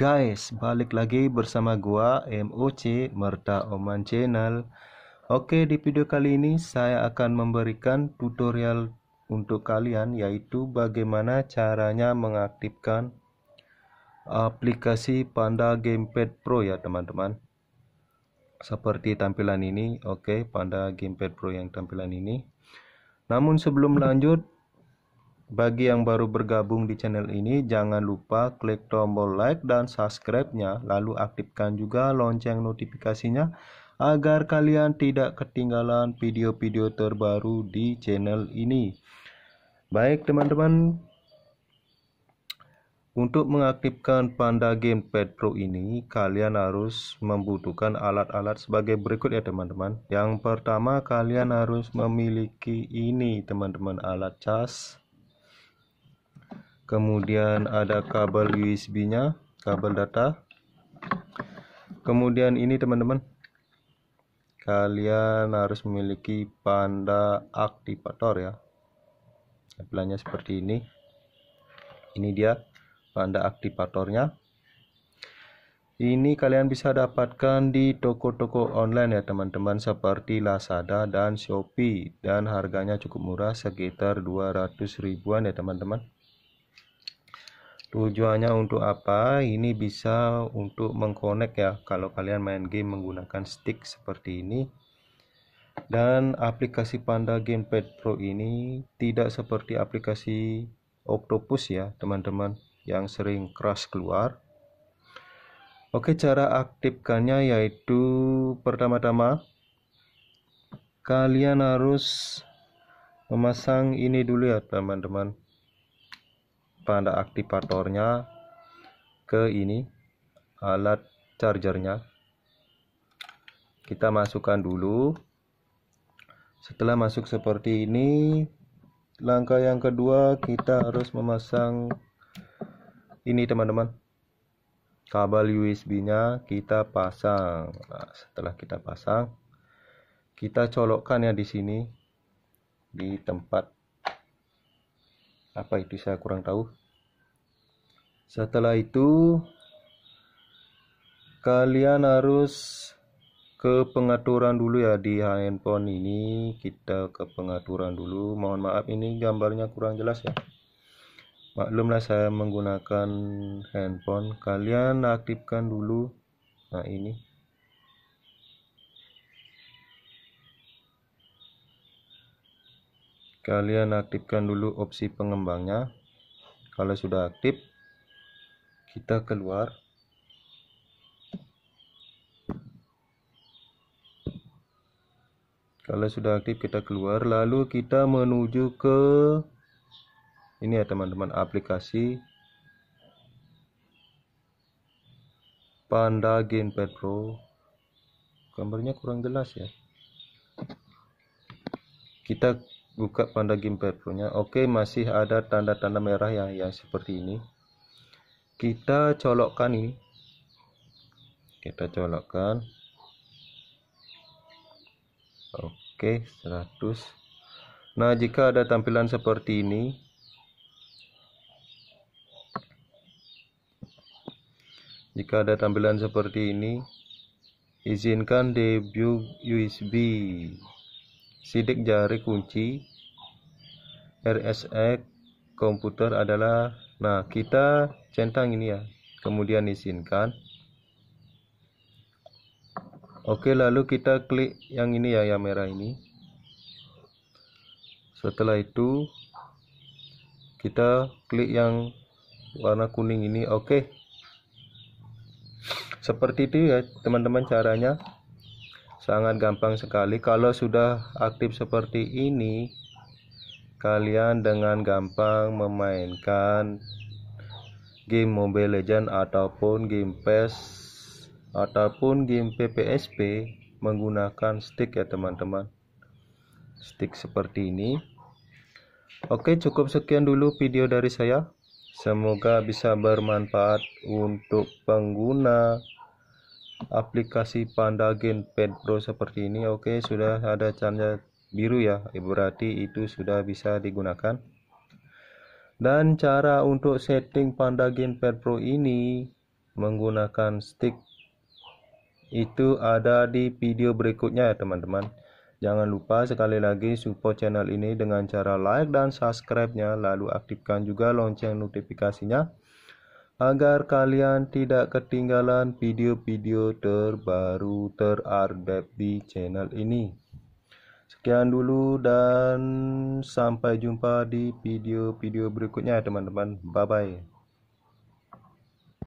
guys, balik lagi bersama gua MOC Merta Oman Channel. Oke, di video kali ini saya akan memberikan tutorial untuk kalian yaitu bagaimana caranya mengaktifkan aplikasi Panda Gamepad Pro ya, teman-teman. Seperti tampilan ini, oke, Panda Gamepad Pro yang tampilan ini. Namun sebelum lanjut bagi yang baru bergabung di channel ini, jangan lupa klik tombol like dan subscribe-nya, lalu aktifkan juga lonceng notifikasinya agar kalian tidak ketinggalan video-video terbaru di channel ini. Baik teman-teman, untuk mengaktifkan Panda Gamepad Pro ini, kalian harus membutuhkan alat-alat sebagai berikut ya teman-teman. Yang pertama, kalian harus memiliki ini teman-teman, alat cas kemudian ada kabel USB-nya, kabel data. Kemudian ini teman-teman, kalian harus memiliki panda aktivator ya. Tampilannya seperti ini. Ini dia panda aktivatornya. Ini kalian bisa dapatkan di toko-toko online ya teman-teman seperti Lazada dan Shopee dan harganya cukup murah sekitar 200 ribuan ya teman-teman tujuannya untuk apa ini bisa untuk mengkonek ya kalau kalian main game menggunakan stick seperti ini dan aplikasi Panda Gamepad Pro ini tidak seperti aplikasi Octopus ya teman-teman yang sering crash keluar Oke cara aktifkannya yaitu pertama-tama kalian harus memasang ini dulu ya teman-teman pada aktivatornya ke ini alat chargernya kita masukkan dulu setelah masuk seperti ini langkah yang kedua kita harus memasang ini teman-teman kabel USB nya kita pasang nah, setelah kita pasang kita colokkan ya di sini di tempat apa itu saya kurang tahu setelah itu, kalian harus ke pengaturan dulu ya di handphone ini kita ke pengaturan dulu mohon maaf ini gambarnya kurang jelas ya maklumlah saya menggunakan handphone kalian aktifkan dulu nah ini kalian aktifkan dulu opsi pengembangnya kalau sudah aktif kita keluar kalau sudah aktif kita keluar lalu kita menuju ke ini ya teman-teman aplikasi Panda Gamepad Pro gambarnya kurang jelas ya kita buka Panda Gamepad Pro nya oke masih ada tanda-tanda merah yang, yang seperti ini kita colokkan ini kita colokkan oke 100 nah jika ada tampilan seperti ini jika ada tampilan seperti ini izinkan debug USB sidik jari kunci RSX komputer adalah Nah, kita centang ini ya. Kemudian izinkan. Oke, lalu kita klik yang ini ya, yang merah ini. Setelah itu kita klik yang warna kuning ini. Oke. Seperti itu ya, teman-teman caranya. Sangat gampang sekali. Kalau sudah aktif seperti ini, kalian dengan gampang memainkan game Mobile legend ataupun game PES ataupun game PPSP menggunakan stick ya teman-teman stick seperti ini oke cukup sekian dulu video dari saya semoga bisa bermanfaat untuk pengguna aplikasi Panda Gamepad Pro seperti ini oke sudah ada tanda biru ya berarti itu sudah bisa digunakan dan cara untuk setting Pandagen Per Pro ini menggunakan stick itu ada di video berikutnya ya teman-teman. Jangan lupa sekali lagi support channel ini dengan cara like dan subscribe-nya lalu aktifkan juga lonceng notifikasinya agar kalian tidak ketinggalan video-video terbaru terupdate di channel ini. Sekian dulu dan sampai jumpa di video-video berikutnya teman-teman. Bye-bye.